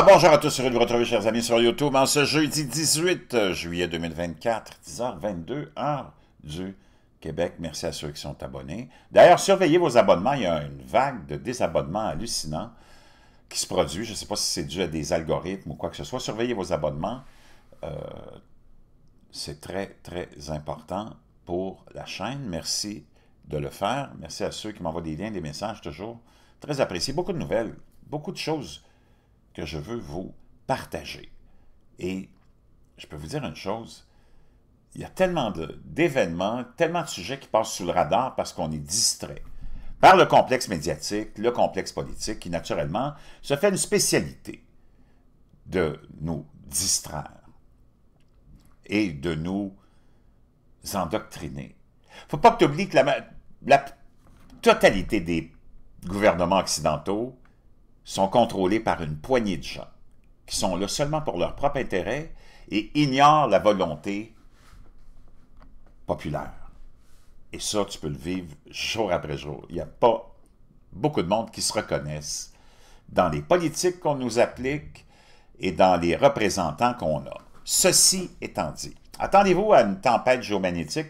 Ah, bonjour à tous, heureux de vous retrouver, chers amis, sur YouTube, en ce jeudi 18 euh, juillet 2024, 10h22, heure du Québec. Merci à ceux qui sont abonnés. D'ailleurs, surveillez vos abonnements, il y a une vague de désabonnements hallucinants qui se produit. Je ne sais pas si c'est dû à des algorithmes ou quoi que ce soit. Surveillez vos abonnements. Euh, c'est très, très important pour la chaîne. Merci de le faire. Merci à ceux qui m'envoient des liens, des messages, toujours. Très apprécié. Beaucoup de nouvelles, beaucoup de choses que je veux vous partager. Et je peux vous dire une chose, il y a tellement d'événements, tellement de sujets qui passent sous le radar parce qu'on est distrait par le complexe médiatique, le complexe politique, qui naturellement se fait une spécialité de nous distraire et de nous endoctriner. Il ne faut pas que tu oublies que la, la totalité des gouvernements occidentaux sont contrôlés par une poignée de gens qui sont là seulement pour leur propre intérêt et ignorent la volonté populaire. Et ça, tu peux le vivre jour après jour. Il n'y a pas beaucoup de monde qui se reconnaissent dans les politiques qu'on nous applique et dans les représentants qu'on a. Ceci étant dit, attendez-vous à une tempête géomagnétique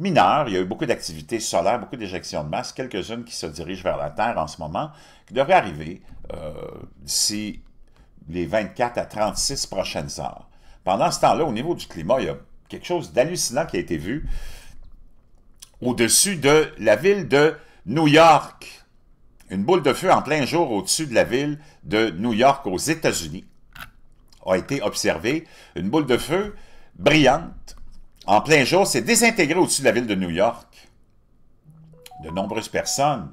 mineur. Il y a eu beaucoup d'activités solaires, beaucoup d'éjections de masse, quelques-unes qui se dirigent vers la Terre en ce moment, qui devraient arriver euh, d'ici les 24 à 36 prochaines heures. Pendant ce temps-là, au niveau du climat, il y a quelque chose d'hallucinant qui a été vu au-dessus de la ville de New York. Une boule de feu en plein jour au-dessus de la ville de New York aux États-Unis a été observée. Une boule de feu brillante en plein jour, c'est désintégré au-dessus de la ville de New York. De nombreuses personnes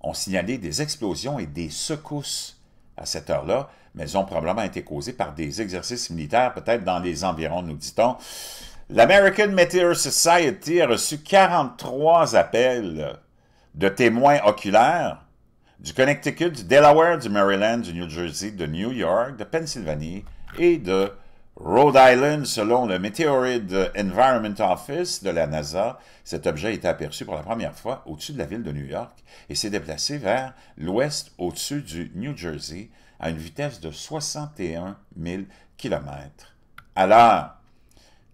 ont signalé des explosions et des secousses à cette heure-là, mais ont probablement été causées par des exercices militaires, peut-être dans les environs, nous dit-on. L'American Meteor Society a reçu 43 appels de témoins oculaires du Connecticut, du Delaware, du Maryland, du New Jersey, de New York, de Pennsylvanie et de Rhode Island, selon le Meteorid Environment Office de la NASA, cet objet a été aperçu pour la première fois au-dessus de la ville de New York et s'est déplacé vers l'ouest au-dessus du New Jersey à une vitesse de 61 000 km Alors,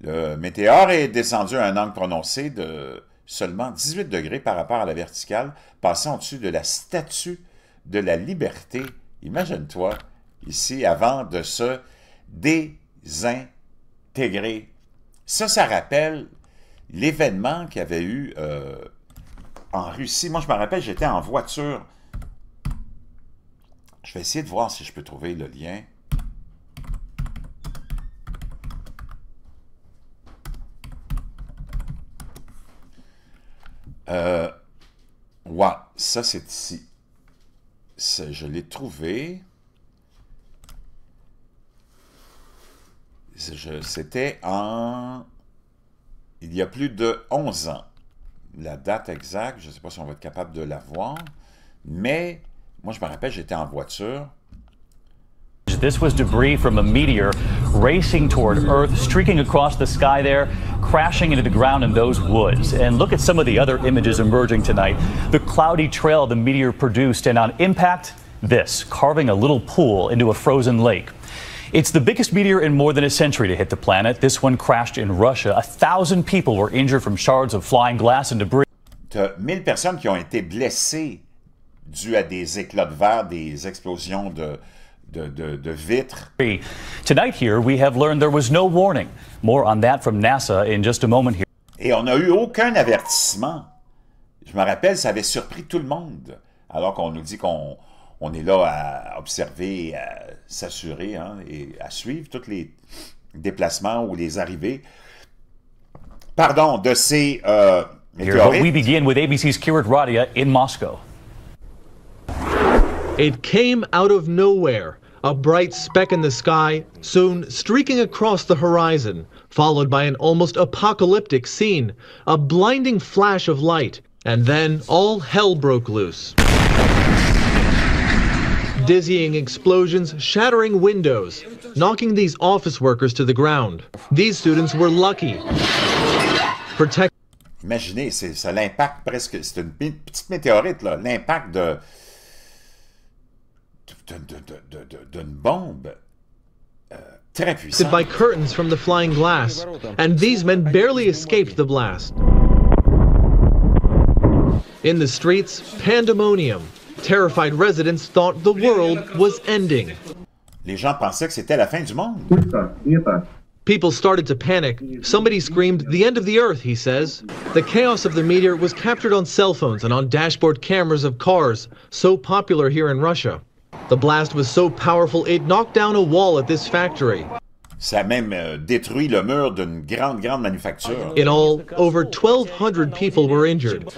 Le météore est descendu à un angle prononcé de seulement 18 degrés par rapport à la verticale, passant au-dessus de la statue de la liberté, imagine-toi, ici, avant de se dé intégrés. Ça, ça rappelle l'événement qu'il y avait eu euh, en Russie. Moi, je me rappelle, j'étais en voiture. Je vais essayer de voir si je peux trouver le lien. Euh, ça c'est ici. Je l'ai trouvé. C'était en... Il y a plus de 11 ans. La date exacte, je ne sais pas si on va être capable de la voir, mais moi, je me rappelle, j'étais en voiture, This was debris from a meteor racing toward Earth, streaking across the sky there, crashing into the ground in those woods. And look at some of the other images emerging tonight. The cloudy trail the meteor produced, and on impact, this, carving a little pool into a frozen lake. It's the biggest meteor in more than a century to hit the planet. This one crashed in Russia. A thousand people were injured from shards of flying glass and debris. T'as 1000 personnes qui ont été blessées dues à des éclats de verre, des explosions de, de, de, de vitres. Tonight here, we have learned there was no warning. More on that from NASA in just a moment here. Et on n'a eu aucun avertissement. Je me rappelle, ça avait surpris tout le monde. Alors qu'on nous dit qu'on on est là à observer à s'assurer hein, et à suivre tous les déplacements ou les arrivées. Pardon, de ces euh, météorites. we begin with ABC's Kirit Radia in Moscow. It came out of nowhere, a bright speck in the sky, soon streaking across the horizon, followed by an almost apocalyptic scene, a blinding flash of light, and then all hell broke loose dizzying explosions shattering windows, knocking these office workers to the ground. These students were lucky. Protect Imaginez, c'est l'impact presque, c'est une petite météorite, là. l'impact de, d'une bombe euh, très puissante. By curtains from the flying glass, and these men barely escaped the blast. In the streets, pandemonium. Terrified residents thought the world was ending. Les gens pensaient que c'était la fin du monde. People started to panic. Somebody screamed, The end of the earth, he says. The chaos of the meteor was captured on cell phones and on dashboard cameras of cars, so popular here in Russia. The blast was so powerful, it knocked down a wall at this factory. Ça même euh, détruit le mur d'une grande, grande manufacture. In all, over 1,200 people were injured.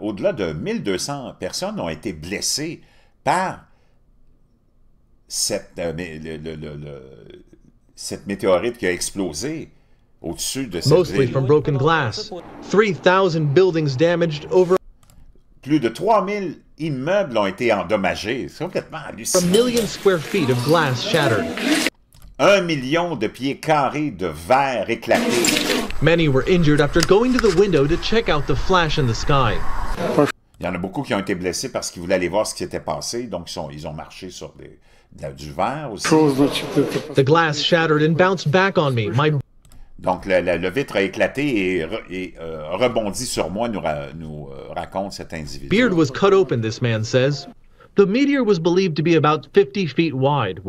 Au-delà de 1200 personnes ont été blessées par cette, euh, cette météorite qui a explosé au-dessus de cette ville. plus de 3000 immeubles ont été endommagés. C'est complètement hallucinant. Un million de pieds carrés de verre éclatés. Many were injured after going to the window to check out the flash in the sky. Il y en a beaucoup qui ont été blessés parce qu'ils voulaient aller voir ce qui s'était passé, donc ils, sont, ils ont marché sur des, de, du verre aussi. The glass shattered and bounced back on me. My... Donc le, la, le, vitre a éclaté et, re, et euh, rebondit sur moi, nous, ra, nous euh, raconte cet individu. Beard was cut open, this man says. The meteor was believed to be about 50 feet wide.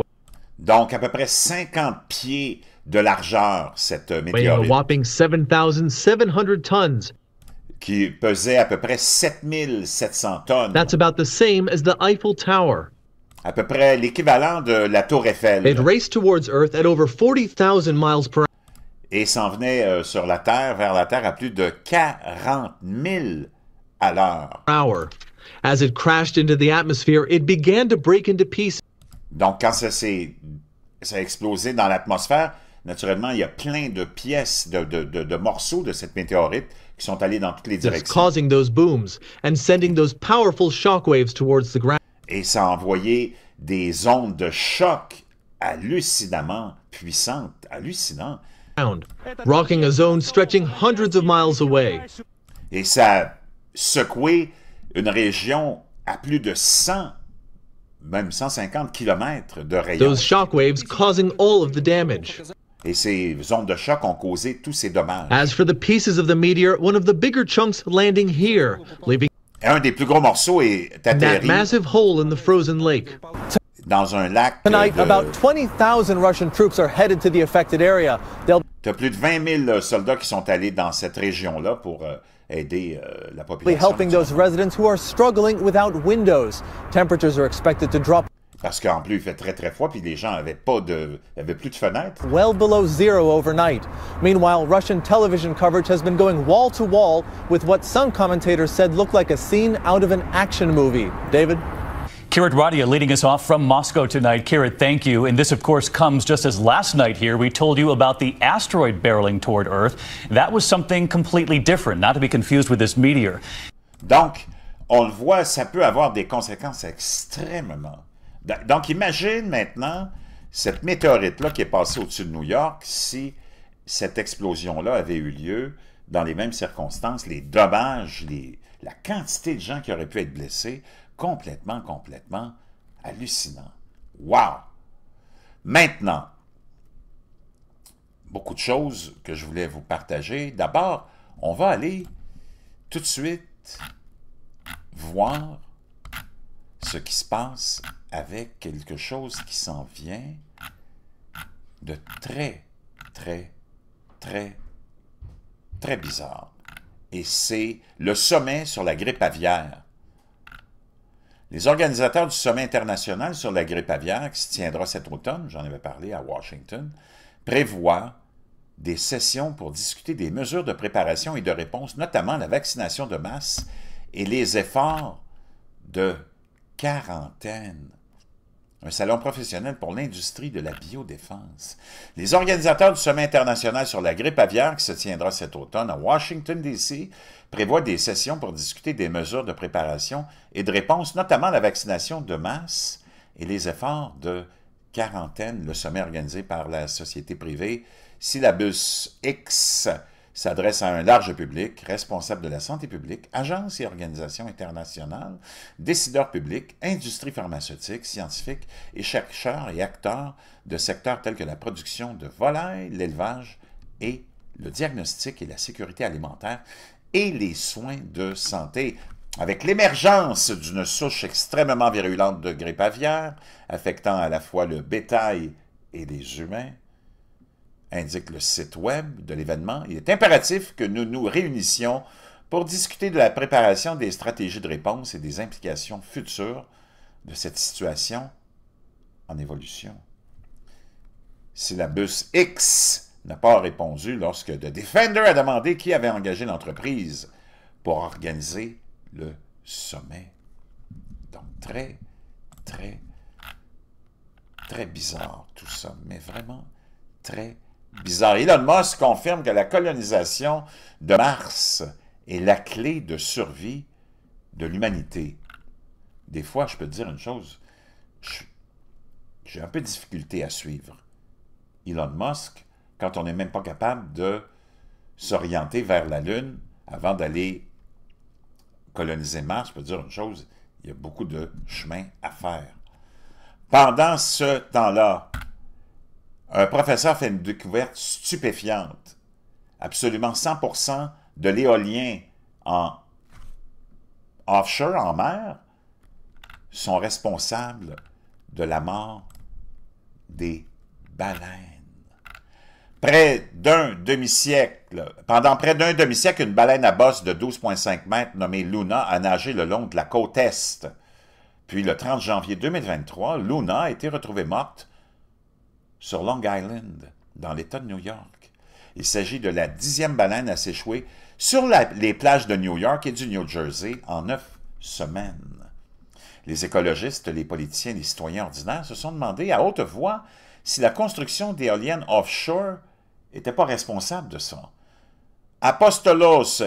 Donc à peu près 50 pieds de largeur, cette euh, météorite. a whopping 7,700 Qui pesait à peu près 7700 tonnes. That's about the same as the Eiffel Tower. À peu près l'équivalent de la Tour Eiffel. It raced towards Earth at over 40,000 miles per heure. Et s'en venait euh, sur la Terre, vers la Terre, à plus de 40 000 à l'heure. Hour. As it crashed into the atmosphere, it began to break into pieces. Donc, quand ça s'est ça a explosé dans l'atmosphère, Naturellement, il y a plein de pièces, de, morceaux de cette météorite qui sont allés dans toutes les directions. Et ça a envoyé des ondes de choc hallucinamment puissantes, hallucinantes. Rocking a zone stretching hundreds of miles away. Et ça a secoué une région à plus de 100 même 150 km de rayon. Those causing all of the damage et ces ondes de choc ont causé tous ces dommages. As for the pieces of the meteor, one of the bigger chunks landing here, leaving un des plus gros morceaux est atterri that massive hole in the frozen lake. dans un lac. Tonight, de... about 20,000 Russian troops are headed to the affected area. Tu as plus de 20 000 euh, soldats qui sont allés dans cette région-là pour euh, aider euh, la population. Helping those residents who are struggling without windows. Temperatures are expected to drop. Parce qu'en plus, il fait très très froid, puis les gens n'avaient pas de, avaient plus de fenêtres. Well below zero overnight. Meanwhile, Russian television coverage has been going wall to wall with what some commentators said looked like a scene out of an action movie. David? Kirit Radia leading us off from Moscow tonight. Kirit, thank you. And this, of course, comes just as last night here we told you about the asteroid barreling toward Earth. That was something completely different, not to be confused with this meteor. Donc, on le voit, ça peut avoir des conséquences extrêmement Donc, imagine maintenant cette météorite-là qui est passée au-dessus de New York, si cette explosion-là avait eu lieu dans les mêmes circonstances, les dommages, les, la quantité de gens qui auraient pu être blessés, complètement, complètement hallucinant. Wow! Maintenant, beaucoup de choses que je voulais vous partager. D'abord, on va aller tout de suite voir ce qui se passe avec quelque chose qui s'en vient de très, très, très, très bizarre. Et c'est le sommet sur la grippe aviaire. Les organisateurs du sommet international sur la grippe aviaire, qui se tiendra cet automne, j'en avais parlé à Washington, prévoient des sessions pour discuter des mesures de préparation et de réponse, notamment la vaccination de masse et les efforts de quarantaine. Un salon professionnel pour l'industrie de la biodéfense. Les organisateurs du Sommet international sur la grippe aviaire qui se tiendra cet automne à Washington, D.C. prévoient des sessions pour discuter des mesures de préparation et de réponse, notamment la vaccination de masse et les efforts de quarantaine, le sommet organisé par la société privée Syllabus X s'adresse à un large public, responsable de la santé publique, agences et organisations internationales, décideurs publics, industries pharmaceutiques, scientifiques et chercheurs et acteurs de secteurs tels que la production de volailles, l'élevage et le diagnostic et la sécurité alimentaire et les soins de santé. Avec l'émergence d'une souche extrêmement virulente de grippe aviaire, affectant à la fois le bétail et les humains, indique le site web de l'événement, il est impératif que nous nous réunissions pour discuter de la préparation des stratégies de réponse et des implications futures de cette situation en évolution. Syllabus X n'a pas répondu lorsque The Defender a demandé qui avait engagé l'entreprise pour organiser le sommet. Donc très, très, très bizarre tout ça, mais vraiment très bizarre. Elon Musk confirme que la colonisation de Mars est la clé de survie de l'humanité. Des fois, je peux dire une chose, j'ai un peu de difficulté à suivre Elon Musk quand on n'est même pas capable de s'orienter vers la Lune avant d'aller coloniser Mars. Je peux dire une chose, il y a beaucoup de chemin à faire. Pendant ce temps-là, un professeur fait une découverte stupéfiante. Absolument 100% de l'éolien en offshore, en mer, sont responsables de la mort des baleines. Près d'un demi-siècle, pendant près d'un demi-siècle, une baleine à bosse de 12,5 mètres nommée Luna a nagé le long de la côte Est. Puis le 30 janvier 2023, Luna a été retrouvée morte sur Long Island, dans l'État de New York. Il s'agit de la dixième baleine à s'échouer sur les plages de New York et du New Jersey en neuf semaines. Les écologistes, les politiciens les citoyens ordinaires se sont demandé à haute voix si la construction d'éoliennes offshore n'était pas responsable de ça. Apostolos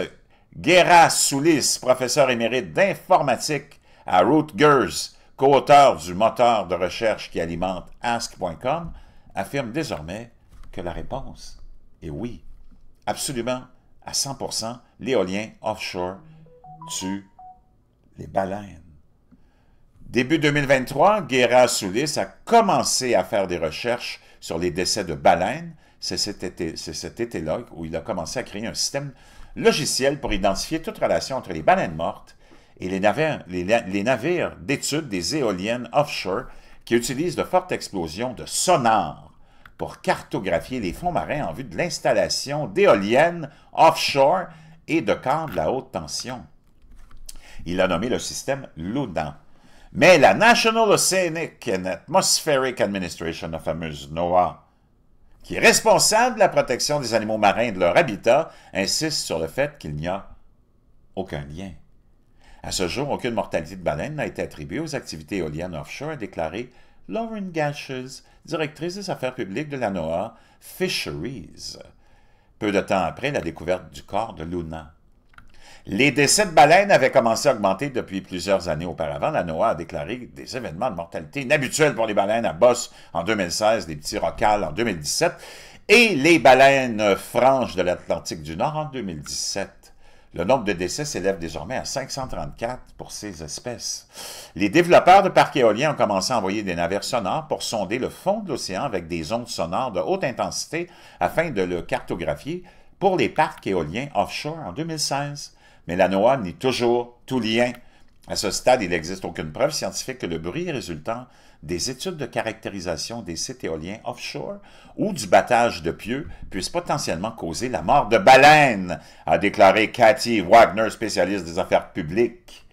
Guerra-Soulis, professeur émérite d'informatique à Rutgers, co-auteur du moteur de recherche qui alimente ask.com, affirme désormais que la réponse est oui. Absolument, à 100%, l'éolien offshore tue les baleines. Début 2023, guerra Soulis a commencé à faire des recherches sur les décès de baleines. C'est cet été-là où il a commencé à créer un système logiciel pour identifier toute relation entre les baleines mortes et les navires, les, d'études des éoliennes offshore qui utilisent de fortes explosions de sonar pour cartographier les fonds marins en vue de l'installation d'éoliennes offshore et de câbles à haute tension. Il a nommé le système LOUDAN. Mais la National Oceanic and Atmospheric Administration, la fameuse NOAA, qui est responsable de la protection des animaux marins et de leur habitat, insiste sur le fait qu'il n'y a aucun lien. À ce jour, aucune mortalité de baleine n'a été attribuée aux activités éoliennes offshore déclarées Lauren Gashes, directrice des affaires publiques de la NOAA Fisheries, peu de temps après la découverte du corps de Luna. Les décès de baleines avaient commencé à augmenter depuis plusieurs années auparavant. La NOAA a déclaré des événements de mortalité inhabituels pour les baleines à Bosse en 2016, des petits rocales en 2017 et les baleines franches de l'Atlantique du Nord en 2017. Le nombre de décès s'élève désormais à 534 pour ces espèces. Les développeurs de parcs éoliens ont commencé à envoyer des navires sonores pour sonder le fond de l'océan avec des ondes sonores de haute intensité afin de le cartographier pour les parcs éoliens offshore en 2016. Mais la NOAA nie toujours tout lien. À ce stade, il n'existe aucune preuve scientifique que le bruit résultant des études de caractérisation des sites éoliens offshore ou du battage de pieux puissent potentiellement causer la mort de baleines, a déclaré Cathy Wagner, spécialiste des affaires publiques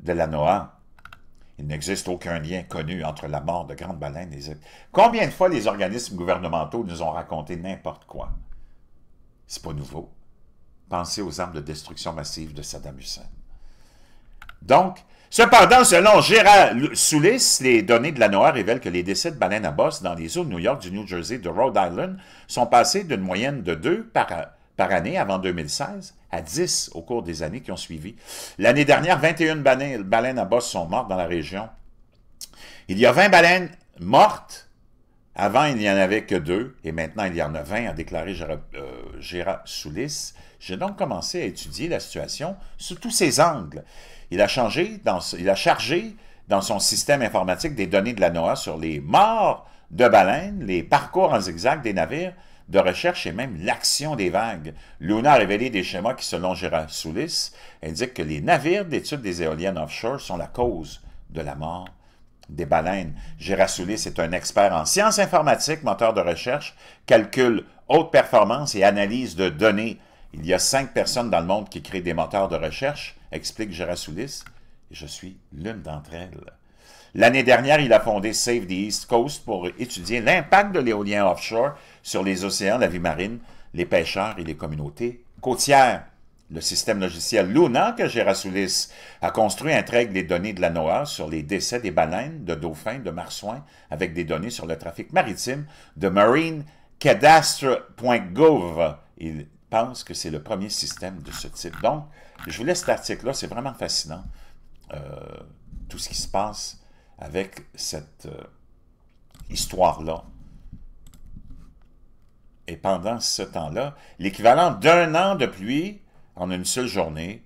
de la NOAA. Il n'existe aucun lien connu entre la mort de grandes baleines et Combien de fois les organismes gouvernementaux nous ont raconté n'importe quoi? C'est pas nouveau. Pensez aux armes de destruction massive de Saddam Hussein. Donc, Cependant, selon Gérard Soulis, les données de la NOAA révèlent que les décès de baleines à bosse dans les eaux de New York, du New Jersey, de Rhode Island sont passés d'une moyenne de 2 par, année avant 2016 à 10 au cours des années qui ont suivi. L'année dernière, 21 baleines à bosse sont mortes dans la région. Il y a 20 baleines mortes avant, il n'y en avait que deux, et maintenant, il y en a 20, a déclaré Gérard, euh, Soulis. J'ai donc commencé à étudier la situation sous tous ses angles. Il a, changé il a chargé dans son système informatique des données de la NOAA sur les morts de baleines, les parcours en zigzag des navires de recherche et même l'action des vagues. Luna a révélé des schémas qui, selon Gérard Soulis, indiquent que les navires d'étude des éoliennes offshore sont la cause de la mort des baleines. Gérard Soulis est un expert en sciences informatiques, moteur de recherche, calcul, haute performance et analyse de données. Il y a cinq personnes dans le monde qui créent des moteurs de recherche explique Gérasoulis, et je suis l'une d'entre elles. L'année dernière, il a fondé Save the East Coast pour étudier l'impact de l'éolien offshore sur les océans, la vie marine, les pêcheurs et les communautés côtières. Le système logiciel Luna que Gérasoulis a construit intègre les données de la NOAA sur les décès des baleines, de dauphins, de marsouins, avec des données sur le trafic maritime de MarineCadastre.gov. » Il pense que c'est le premier système de ce type. Donc, je vous laisse cet article-là, c'est vraiment fascinant, euh, tout ce qui se passe avec cette euh, histoire-là. Et pendant ce temps-là, l'équivalent d'un an de pluie en une seule journée,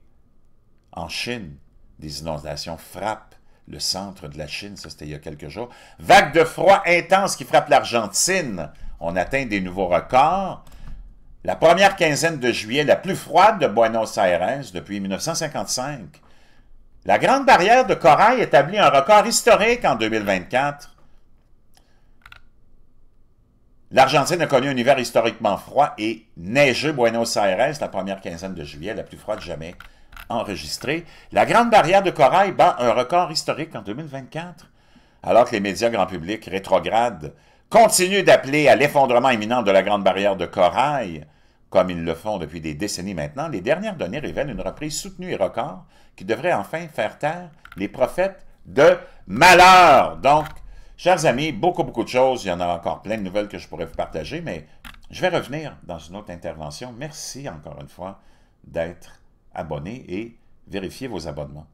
en Chine, des inondations frappent le centre de la Chine, ça c'était il y a quelques jours. Vague de froid intense qui frappe l'Argentine. On atteint des nouveaux records. La première quinzaine de juillet, la plus froide de Buenos Aires depuis 1955. La Grande Barrière de Corail établit un record historique en 2024. L'Argentine a connu un hiver historiquement froid et neigeux Buenos Aires, la première quinzaine de juillet, la plus froide jamais enregistrée. La Grande Barrière de Corail bat un record historique en 2024, alors que les médias grand public rétrogrades continuent d'appeler à l'effondrement imminent de la Grande Barrière de Corail. Comme ils le font depuis des décennies maintenant, les dernières données révèlent une reprise soutenue et record qui devrait enfin faire taire les prophètes de malheur. Donc, chers amis, beaucoup, beaucoup de choses. Il y en a encore plein de nouvelles que je pourrais vous partager, mais je vais revenir dans une autre intervention. Merci encore une fois d'être abonné et vérifiez vos abonnements.